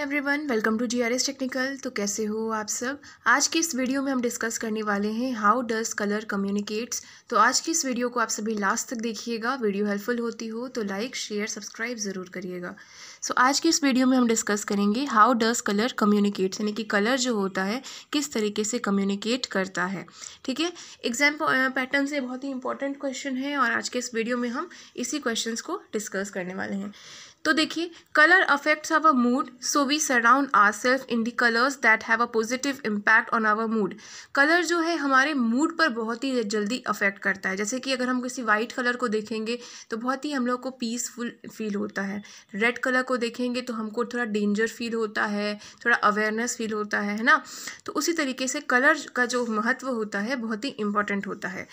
Every everyone welcome to GRS technical तो कैसे हो आप सब आज की इस वीडियो में हम डिस्कस करने वाले हैं हाउ डज कलर कम्युनिकेट्स तो आज की इस वीडियो को आप सभी लास्ट तक देखिएगा वीडियो हेल्पफुल होती हो तो लाइक शेयर सब्सक्राइब ज़रूर करिएगा सो so, आज की इस वीडियो में हम डिस्कस करेंगे हाउ डज कलर कम्युनिकेट्स यानी कि कलर जो होता है किस तरीके से कम्युनिकेट करता है ठीक है एग्जाम पैटर्न से बहुत ही इंपॉर्टेंट क्वेश्चन है और आज के इस वीडियो में हम इसी क्वेश्चन को डिस्कस करने वाले हैं तो देखिए colour affects our mood so we surround ourselves in the colors that have a positive impact on our mood color जो है हमारे mood पर बहुत ही जल्दी affect करता है जैसे कि अगर हम किसी white color को देखेंगे तो बहुत ही हम लोग को peaceful feel होता है red color को देखेंगे तो हमको थोड़ा danger feel होता है थोड़ा awareness feel होता है है ना तो उसी तरीके से color का जो महत्व होता है बहुत ही important होता है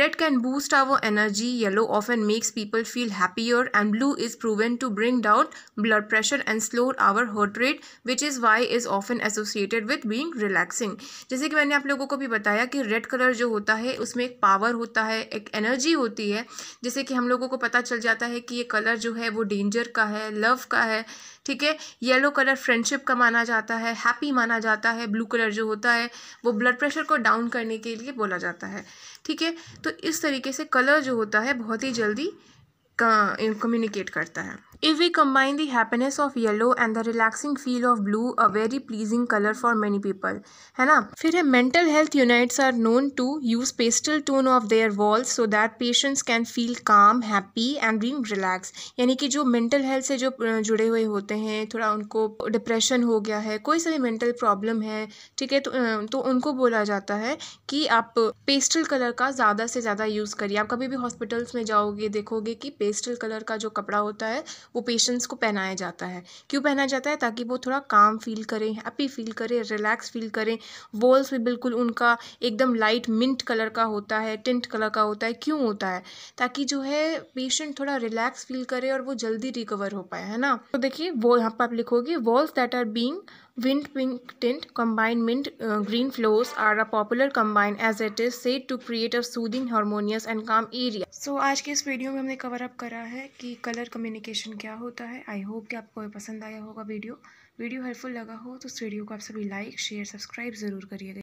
red can boost our energy yellow often makes people feel happier and blue is proven to bring down blood pressure and slow our heart portrait which is why is often associated with being relaxing जैसे कि मैंने आप लोगों को भी बताया कि red colour जो होता है उसमें एक पावर होता है एक एनर्जी होती है जैसे कि हम लोगों को पता चल जाता है कि ये कलर जो है वो डेंजर का है लव का है ठीक है येलो कलर फ्रेंडशिप का माना जाता है हैप्पी माना जाता है ब्लू कलर जो होता है वो ब्लड प्रेशर को डाउन करने के लिए बोला जाता है ठीक है तो इस तरीके से कलर जो होता है बहुत ही जल्दी कम्युनिकेट करता है if we combine the happiness of yellow and the relaxing feel of blue a very pleasing colour for many people है ना फिर है mental health units are known to use pastel tone of their walls so that patients can feel calm happy and being relax यानी कि जो mental health से जो जुड़े हुए होते हैं थोड़ा उनको डिप्रेशन हो गया है कोई सा भी मेंटल प्रॉब्लम है ठीक है तो, तो उनको बोला जाता है कि आप पेस्टल कलर का ज़्यादा से ज़्यादा यूज़ करिए आप कभी भी हॉस्पिटल्स में जाओगे देखोगे कि पेस्ट पेस्टल कलर का जो कपड़ा होता है वो पेशेंट्स को पहनाया जाता है क्यों पहनाया जाता है ताकि वो थोड़ा काम फील करें हैप्पी फील करें रिलैक्स फील करें वॉल्स भी बिल्कुल उनका एकदम लाइट मिंट कलर का होता है टिंट कलर का होता है क्यों होता है ताकि जो है पेशेंट थोड़ा रिलैक्स फील करे और वो जल्दी रिकवर हो पाए है ना तो देखिए वो यहाँ पर आप लिखोगे walls that are being Wind pigment combined mint uh, green floors are a popular combine as it is said to create a soothing harmonious and calm area. So आज के इस वीडियो में हमने कवर अप करा है कि colour communication क्या होता है आई होप कि आपको पसंद आया होगा वीडियो वीडियो हेल्पफुल लगा हो तो इस वीडियो को आप सभी लाइक शेयर सब्सक्राइब ज़रूर करिएगा